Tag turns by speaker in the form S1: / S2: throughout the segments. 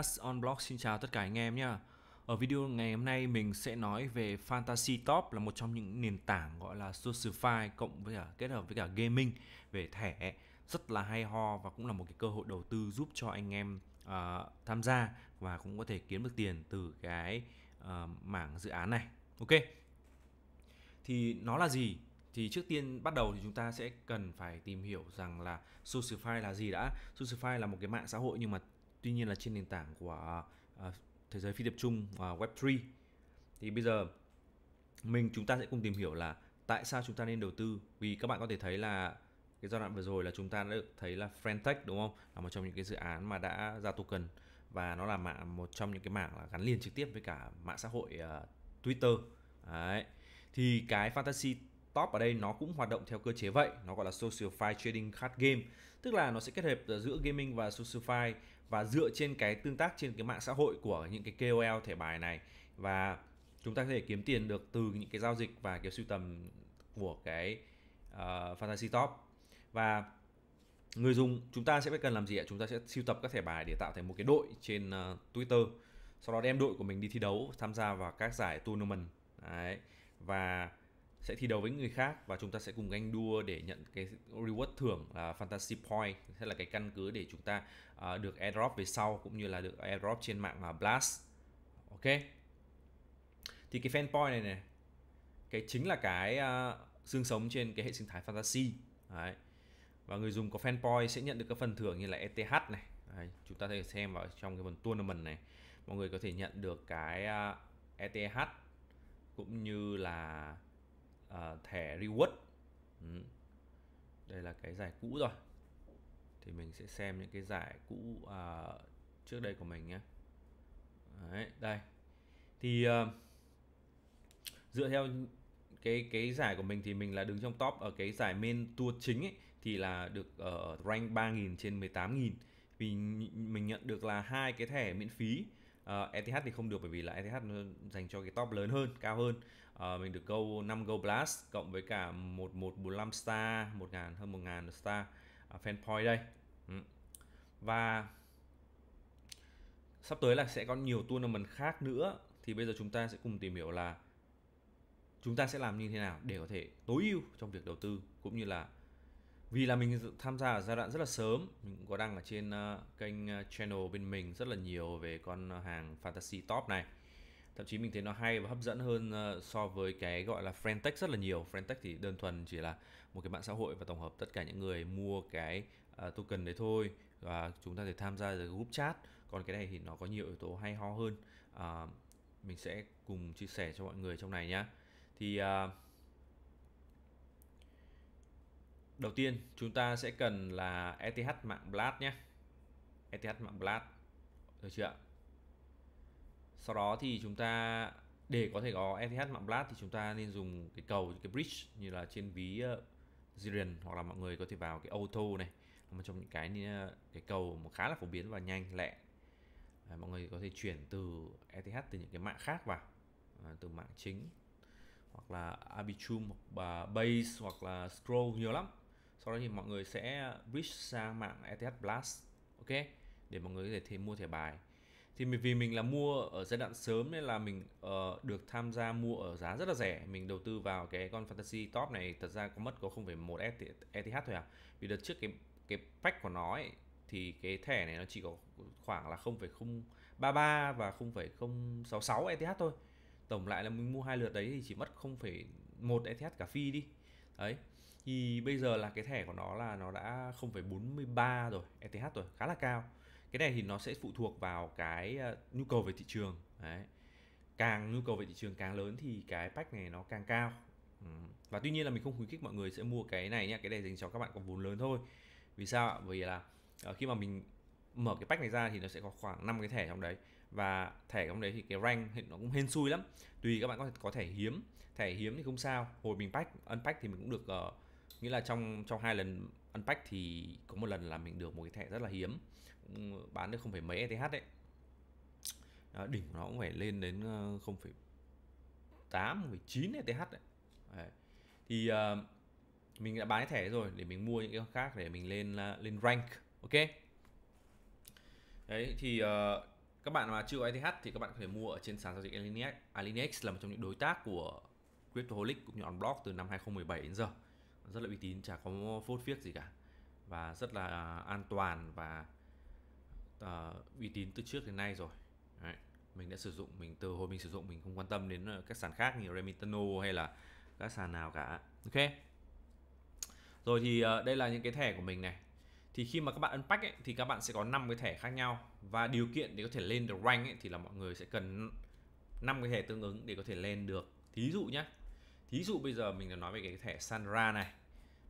S1: podcast on blog xin chào tất cả anh em nha ở video ngày hôm nay mình sẽ nói về Fantasy Top là một trong những nền tảng gọi là social file cộng với cả kết hợp với cả gaming về thẻ rất là hay ho và cũng là một cái cơ hội đầu tư giúp cho anh em uh, tham gia và cũng có thể kiếm được tiền từ cái uh, mảng dự án này. Ok. Thì nó là gì? thì trước tiên bắt đầu thì chúng ta sẽ cần phải tìm hiểu rằng là Socify là gì đã. Socify là một cái mạng xã hội nhưng mà tuy nhiên là trên nền tảng của uh, thế giới phi tập trung uh, Web3 thì bây giờ mình chúng ta sẽ cùng tìm hiểu là tại sao chúng ta nên đầu tư vì các bạn có thể thấy là cái giai đoạn vừa rồi là chúng ta đã thấy là Frentech đúng không là một trong những cái dự án mà đã ra token và nó là mạng một trong những cái mạng là gắn liền trực tiếp với cả mạng xã hội uh, Twitter Đấy. thì cái fantasy top ở đây nó cũng hoạt động theo cơ chế vậy nó gọi là social file trading card game tức là nó sẽ kết hợp giữa gaming và social file và dựa trên cái tương tác trên cái mạng xã hội của những cái KOL thẻ bài này và chúng ta có thể kiếm tiền được từ những cái giao dịch và cái sưu tầm của cái uh, Fantasy Top và người dùng chúng ta sẽ phải cần làm gì ạ? Chúng ta sẽ sưu tập các thẻ bài để tạo thành một cái đội trên uh, Twitter sau đó đem đội của mình đi thi đấu tham gia vào các giải tournament đấy và sẽ thi đấu với người khác và chúng ta sẽ cùng ganh đua để nhận cái reward thưởng là fantasy point sẽ là cái căn cứ để chúng ta uh, được airdrop về sau cũng như là được airdrop trên mạng uh, blast ok thì cái fan point này này cái chính là cái uh, xương sống trên cái hệ sinh thái fantasy Đấy. và người dùng có fan point sẽ nhận được các phần thưởng như là ETH này Đấy. chúng ta thể xem vào trong cái phần tournament này mọi người có thể nhận được cái uh, à, e ETH cũng như là à, thẻ reward ừ. đây là cái giải cũ rồi thì mình sẽ xem những cái giải cũ à, trước đây của mình nhé Đấy, đây thì à, dựa theo cái cái giải của mình thì mình là đứng trong top ở cái giải main tour chính ấy thì là được ở uh, rank 3000 trên 18000 vì mình nhận được là hai cái thẻ miễn phí uh, à, ETH thì không được bởi vì là ETH nó dành cho cái top lớn hơn cao hơn Ờ, mình được gold 5 gold blast cộng với cả 1145 star 1000 hơn 1000 star à, fan point đây ừ. và sắp tới là sẽ có nhiều tournament khác nữa thì bây giờ chúng ta sẽ cùng tìm hiểu là chúng ta sẽ làm như thế nào để có thể tối ưu trong việc đầu tư cũng như là vì là mình tham gia ở giai đoạn rất là sớm mình cũng có đăng ở trên uh, kênh ờ, channel bên mình rất là nhiều về con hàng fantasy top này thậm chí mình thấy nó hay và hấp dẫn hơn ờ, so với cái gọi là FrenTech rất là nhiều FrenTech thì đơn thuần chỉ là một cái mạng xã hội và tổng hợp tất cả những người mua cái ờ, token đấy thôi và chúng ta thể tham gia vào group chat còn cái này thì nó có nhiều yếu tố hay ho hơn uh, mình sẽ cùng chia sẻ cho mọi người trong này nhé thì uh, đầu tiên chúng ta sẽ cần là ETH mạng Blast nhé ETH mạng Blast được chưa ạ sau đó thì chúng ta để có thể có ETH mạng blast thì chúng ta nên dùng cái cầu cái bridge như là trên ví uh, ờ, Zerion hoặc là mọi người có thể vào cái auto này là một trong những cái ờ, cái cầu mà khá là phổ biến và nhanh lẹ à, mọi người có thể chuyển từ ETH từ những cái mạng khác vào à, từ mạng chính hoặc là Arbitrum hoặc là Base hoặc là Scroll nhiều lắm sau đó thì mọi người sẽ bridge sang mạng ETH Blast ok để mọi người có thể thêm mua thẻ bài thì mình, vì mình là mua ở giai đoạn sớm nên là mình uh, được tham gia mua ở giá rất là rẻ mình đầu tư vào cái con fantasy top này thật ra có mất có 0,1 ETH thôi à vì đợt trước cái cái pack của nó ấy, thì cái thẻ này nó chỉ có khoảng là 0,033 và 0,066 ETH thôi tổng lại là mình mua hai lượt đấy thì chỉ mất 0,1 ETH cả phi đi đấy thì bây giờ là cái thẻ của nó là nó đã 0,43 rồi ETH rồi khá là cao cái này thì nó sẽ phụ thuộc vào cái ờ, nhu cầu về thị trường đấy càng nhu cầu về thị trường càng lớn thì cái pack này nó càng cao và tuy nhiên là mình không khuyến khích mọi người sẽ mua cái này nhé cái này dành cho các bạn có vốn lớn thôi vì sao bởi vì là ờ, khi mà mình mở cái pack này ra thì nó sẽ có khoảng 5 cái thẻ trong đấy và thẻ trong đấy thì cái rank thì nó cũng hên xui lắm tùy các bạn có thể có thẻ hiếm thẻ hiếm thì không sao hồi mình pack unpack thì mình cũng được uh, nghĩa là trong trong hai lần unpack thì có một lần là mình được một cái thẻ rất là hiếm bán được không phải mấy ETH đấy đó, đỉnh nó cũng phải lên đến ờ, không phải 0,8 chín ETH đấy. đấy. thì uh, mình đã bán cái thẻ rồi để mình mua những cái khác để mình lên uh, lên rank ok đấy thì uh, các bạn mà chưa có ETH thì các bạn có thể mua ở trên sàn giao dịch Alinex. Alinex là một trong những đối tác của Cryptoholic cũng như Unblock từ năm 2017 đến giờ. Rất là uy tín, chả có phốt phiếc gì cả. Và rất là an toàn và uh, uy tín từ trước đến nay rồi Đấy. mình đã sử dụng mình từ hồi mình sử dụng mình không quan tâm đến ờ, các sàn khác như Remitano hay là các sàn nào cả ok rồi thì uh, đây là những cái thẻ của mình này thì khi mà các bạn unpack ấy, thì các bạn sẽ có 5 cái thẻ khác nhau và điều kiện để có thể lên được rank ấy, thì là mọi người sẽ cần 5 cái thẻ tương ứng để có thể lên được thí dụ nhé, thí dụ bây giờ mình đã nói về cái thẻ Sandra này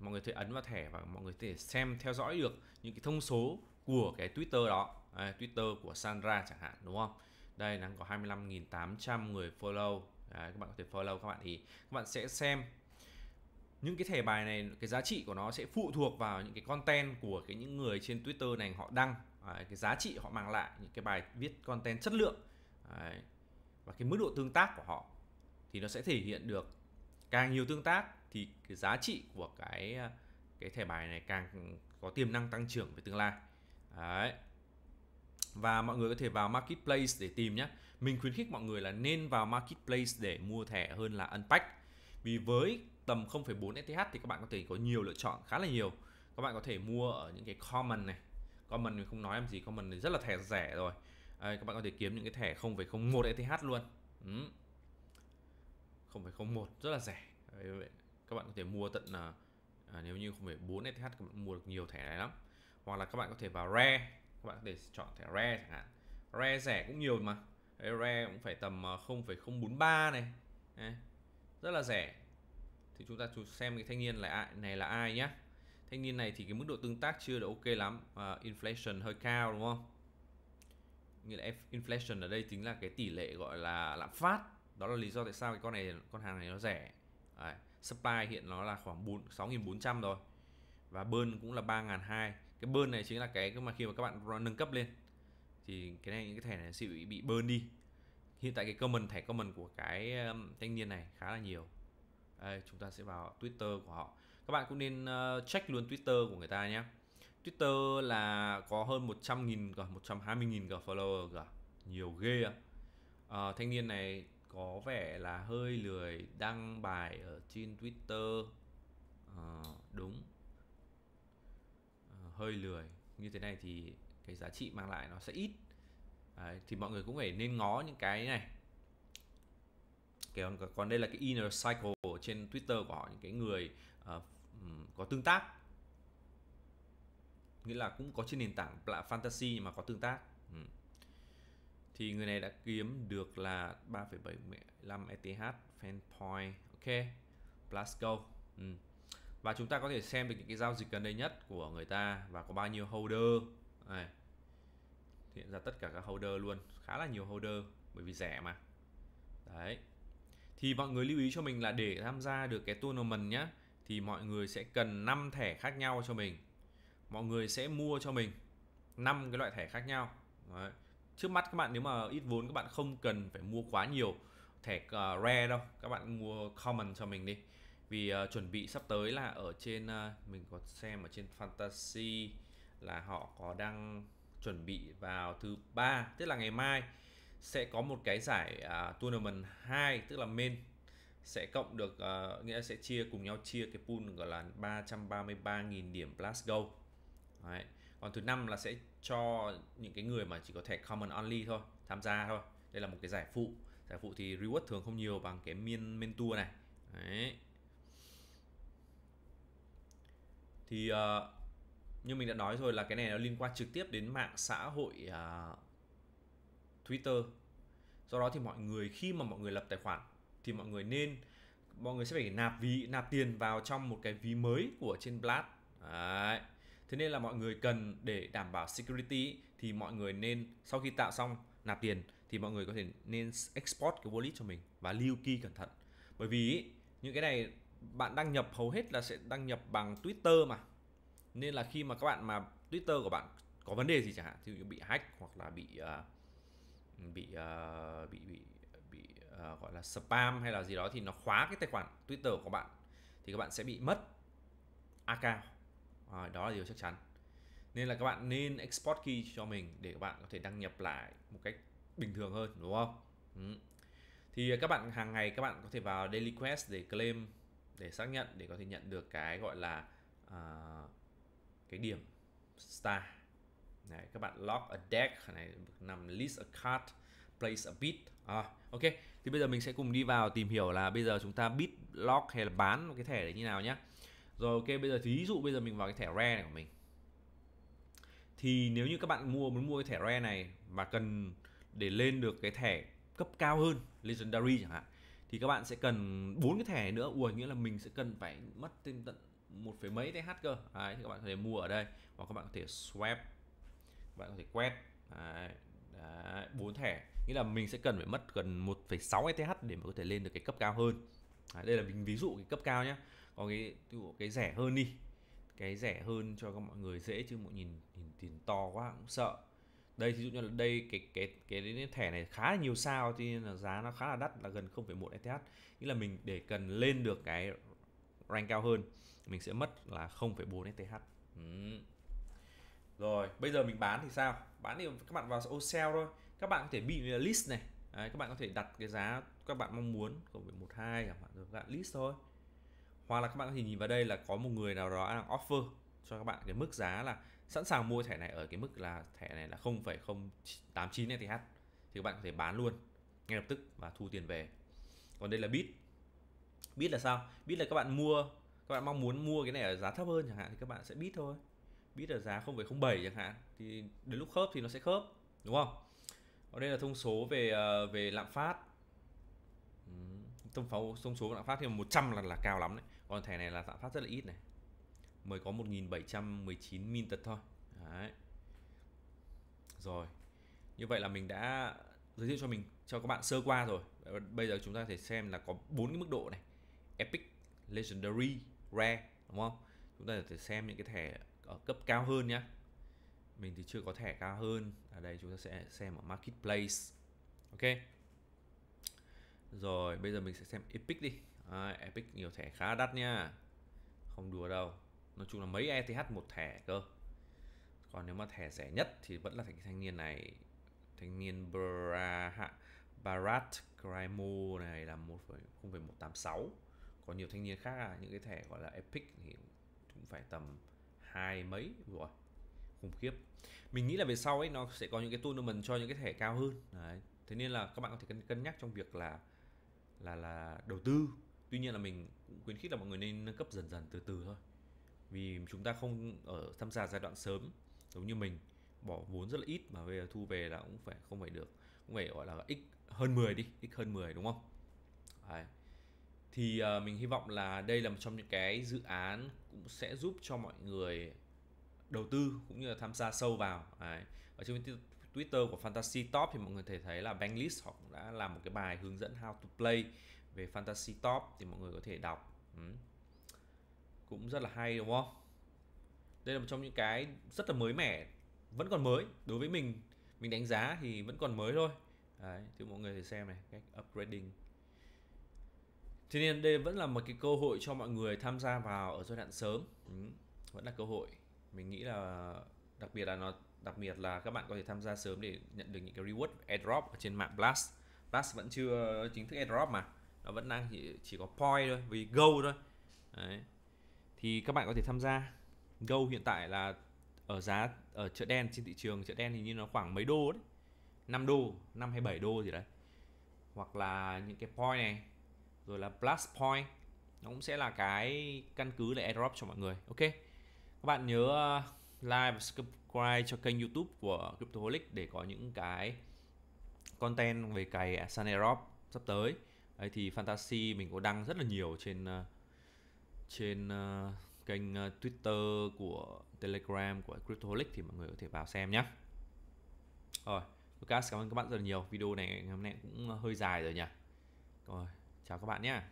S1: mọi người thể ấn vào thẻ và mọi người có thể xem theo dõi được những cái thông số của cái Twitter đó à, Twitter của Sandra chẳng hạn đúng không đây đang có 25.800 người follow à, các bạn có thể follow các bạn thì các bạn sẽ xem những cái thẻ bài này cái giá trị của nó sẽ phụ thuộc vào những cái content của cái những người trên Twitter này họ đăng à, cái giá trị họ mang lại những cái bài viết content chất lượng à, và cái mức độ tương tác của họ thì nó sẽ thể hiện được càng nhiều tương tác thì cái giá trị của cái cái thẻ bài này càng có tiềm năng tăng trưởng về tương lai Đấy. Và mọi người có thể vào marketplace để tìm nhé. Mình khuyến khích mọi người là nên vào marketplace để mua thẻ hơn là unpack. Vì với tầm 0,4 ETH thì các bạn có thể có nhiều lựa chọn khá là nhiều. Các bạn có thể mua ở những cái common này. Common mình không nói làm gì, common này rất là thẻ rẻ rồi. À, các bạn có thể kiếm những cái thẻ 0,01 ETH luôn. Ừ. 0,01 rất là rẻ. các bạn có thể mua tận à, à nếu như 0,4 ETH các bạn mua được nhiều thẻ này lắm hoặc là các bạn có thể vào rare các bạn có thể chọn thẻ rare chẳng hạn rare rẻ cũng nhiều mà Đấy, rare cũng phải tầm 0,043 ờ, này Đấy, rất là rẻ thì chúng ta xem cái thanh niên này này là ai nhé thanh niên này thì cái mức độ tương tác chưa được ok lắm à, inflation hơi cao đúng không nghĩa là inflation ở đây chính là cái tỷ lệ gọi là lạm phát đó là lý do tại sao cái con này con hàng này nó rẻ Đấy. supply hiện nó là khoảng 4 6.400 rồi và burn cũng là 3 hai cái burn này chính là cái mà khi mà các bạn nâng cấp lên thì cái này những cái thẻ này sẽ bị, bị burn đi hiện tại cái comment thẻ comment của cái um, thanh niên này khá là nhiều Đây, chúng ta sẽ vào Twitter của họ các bạn cũng nên uh, check luôn Twitter của người ta nhé Twitter là có hơn 100.000 cả 120.000 cả follower cả nhiều ghê ạ à. uh, thanh niên này có vẻ là hơi lười đăng bài ở trên Twitter uh, đúng hơi lười như thế này thì cái giá trị mang lại nó sẽ ít Đấy, thì mọi người cũng phải nên ngó những cái này còn còn đây là cái inner cycle trên Twitter của họ những cái người uh, có tương tác nghĩa là cũng có trên nền tảng là fantasy nhưng mà có tương tác ừ. thì người này đã kiếm được là 3,75 ETH fan point ok plus go ừ và chúng ta có thể xem được những cái giao dịch gần đây nhất của người ta và có bao nhiêu holder này hiện ra tất cả các holder luôn khá là nhiều holder bởi vì rẻ mà đấy thì mọi người lưu ý cho mình là để tham gia được cái tournament nhá thì mọi người sẽ cần 5 thẻ khác nhau cho mình mọi người sẽ mua cho mình 5 cái loại thẻ khác nhau đấy. trước mắt các bạn nếu mà ít vốn các bạn không cần phải mua quá nhiều thẻ uh, rare đâu các bạn mua common cho mình đi vì uh, chuẩn bị sắp tới là ở trên uh, mình có xem ở trên fantasy là họ có đang chuẩn bị vào thứ ba tức là ngày mai sẽ có một cái giải uh, tournament 2 tức là main sẽ cộng được uh, nghĩa sẽ chia cùng nhau chia cái pool gọi là 333.000 điểm plus gold Đấy. Còn thứ năm là sẽ cho những cái người mà chỉ có thể common only thôi, tham gia thôi. Đây là một cái giải phụ. Giải phụ thì reward thường không nhiều bằng cái main men tour này. Đấy. thì uh, như mình đã nói rồi là cái này nó liên quan trực tiếp đến mạng xã hội uh, Twitter do đó thì mọi người khi mà mọi người lập tài khoản thì mọi người nên mọi người sẽ phải nạp ví nạp tiền vào trong một cái ví mới của trên Blast Đấy. thế nên là mọi người cần để đảm bảo security thì mọi người nên sau khi tạo xong nạp tiền thì mọi người có thể nên export cái wallet cho mình và lưu key cẩn thận bởi vì những cái này bạn đăng nhập hầu hết là sẽ đăng nhập bằng Twitter mà nên là khi mà các bạn mà Twitter của bạn có vấn đề gì chẳng hạn thì bị hack hoặc là bị uh, bị, uh, bị bị bị uh, gọi là spam hay là gì đó thì nó khóa cái tài khoản Twitter của bạn thì các bạn sẽ bị mất account à, đó là điều chắc chắn nên là các bạn nên export key cho mình để các bạn có thể đăng nhập lại một cách bình thường hơn đúng không ừ. thì các bạn hàng ngày các bạn có thể vào daily quest để claim để xác nhận để có thể nhận được cái gọi là uh, cái điểm star này các bạn lock a deck này nằm list a card place a bid à, ok thì bây giờ mình sẽ cùng đi vào tìm hiểu là bây giờ chúng ta bid lock hay là bán cái thẻ đấy như nào nhé rồi ok bây giờ thí dụ bây giờ mình vào cái thẻ rare này của mình thì nếu như các bạn mua muốn mua cái thẻ rare này mà cần để lên được cái thẻ cấp cao hơn legendary chẳng hạn thì các bạn sẽ cần bốn cái thẻ nữa ui nghĩa là mình sẽ cần phải mất thêm tận một phẩy mấy th cơ đấy, thì các bạn có thể mua ở đây và các bạn có thể swap các bạn có thể quét đấy, đấy, thẻ nghĩa là mình sẽ cần phải mất gần 1,6 ETH để mà có thể lên được cái cấp cao hơn đấy, đây là mình ví dụ cái cấp cao nhé, còn cái dụ cái rẻ hơn đi cái rẻ hơn cho các mọi người dễ chứ mọi nhìn nhìn tiền to quá cũng sợ đây ví dụ như là đây cái cái cái cái thẻ này khá là nhiều sao thì là giá nó khá là đắt là gần 0,1 ETH nghĩa là mình để cần lên được cái rank cao hơn mình sẽ mất là 0,4 ETH ừ. rồi bây giờ mình bán thì sao bán thì các bạn vào OSL thôi các bạn có thể bị list này Đấy, các bạn có thể đặt cái giá các bạn mong muốn 0,12 chẳng hạn rồi các bạn list thôi hoặc là các bạn có thể nhìn vào đây là có một người nào đó đang offer cho các bạn cái mức giá là sẵn sàng mua thẻ này ở cái mức là thẻ này là 0,089 ETH thì các bạn có thể bán luôn ngay lập tức và thu tiền về còn đây là bit bit là sao bit là các bạn mua các bạn mong muốn mua cái này ở giá thấp hơn chẳng hạn thì các bạn sẽ bit thôi bit ở giá 0,07 chẳng hạn thì đến lúc khớp thì nó sẽ khớp đúng không Còn đây là thông số về ờ, về lạm phát thông pháo thông số lạm phát thì 100 là là cao lắm đấy còn thẻ này là lạm phát rất là ít này mới có 1719 min tật thôi Đấy. rồi như vậy là mình đã giới thiệu cho mình cho các bạn sơ qua rồi bây giờ chúng ta thể xem là có bốn cái mức độ này epic legendary rare đúng không chúng ta thể xem những cái thẻ ở cấp cao hơn nhé mình thì chưa có thẻ cao hơn ở đây chúng ta sẽ xem ở marketplace ok rồi bây giờ mình sẽ xem epic đi à, epic nhiều thẻ khá đắt nha không đùa đâu nói chung là mấy ETH một thẻ cơ còn nếu mà thẻ rẻ nhất thì vẫn là thành thanh niên này thanh niên Bra, Barat Crimo này là 1,0186 có nhiều thanh niên khác là những cái thẻ gọi là Epic thì cũng phải tầm hai mấy rồi khủng khiếp mình nghĩ là về sau ấy nó sẽ có những cái tournament cho những cái thẻ cao hơn đấy thế nên là các bạn có thể cân, cân nhắc trong việc là là là đầu tư tuy nhiên là mình cũng khuyến khích là mọi người nên nâng cấp dần dần từ từ thôi vì chúng ta không ở tham gia giai đoạn sớm giống như mình bỏ vốn rất là ít mà bây giờ thu về là cũng phải không phải được cũng phải gọi là x hơn 10 đi x hơn 10 đúng không Đấy. thì uh, mình hy vọng là đây là một trong những cái dự án cũng sẽ giúp cho mọi người đầu tư cũng như là tham gia sâu vào Đấy. ở trên Twitter của Fantasy Top thì mọi người thể thấy là Banklist họ cũng đã làm một cái bài hướng dẫn how to play về Fantasy Top thì mọi người có thể đọc ừ cũng rất là hay đúng không đây là một trong những cái rất là mới mẻ vẫn còn mới đối với mình mình đánh giá thì vẫn còn mới thôi đấy thì mọi người thì xem này cách upgrading thế nên đây vẫn là một cái cơ hội cho mọi người tham gia vào ở giai đoạn sớm ừ, vẫn là cơ hội mình nghĩ là đặc biệt là nó đặc biệt là các bạn có thể tham gia sớm để nhận được những cái reward airdrop ở trên mạng blast blast vẫn chưa chính thức airdrop mà nó vẫn đang chỉ, chỉ có point thôi vì go thôi đấy thì các bạn có thể tham gia Go hiện tại là ở giá ở chợ đen trên thị trường chợ đen thì như nó khoảng mấy đô đấy 5 đô 5 hay 7 đô gì đấy hoặc là những cái point này rồi là plus point nó cũng sẽ là cái căn cứ để airdrop cho mọi người ok các bạn nhớ uh, like và subscribe cho kênh youtube của Cryptoholic để có những cái content về cái sun airdrop sắp tới Đấy thì fantasy mình có đăng rất là nhiều trên uh, trên uh, kênh uh, Twitter của Telegram của Cryptolic thì mọi người có thể vào xem nhé. Rồi, Lucas cảm ơn các bạn rất là nhiều. Video này ngày hôm nay cũng ờ, hơi dài rồi nhỉ. Rồi, chào các bạn nhé.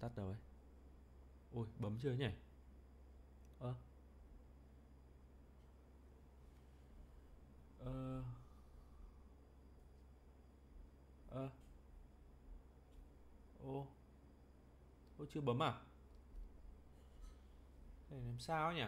S1: tắt rồi. Ui, bấm chưa nhỉ? Ơ. À. Ôi chưa bấm à Để làm sao nhỉ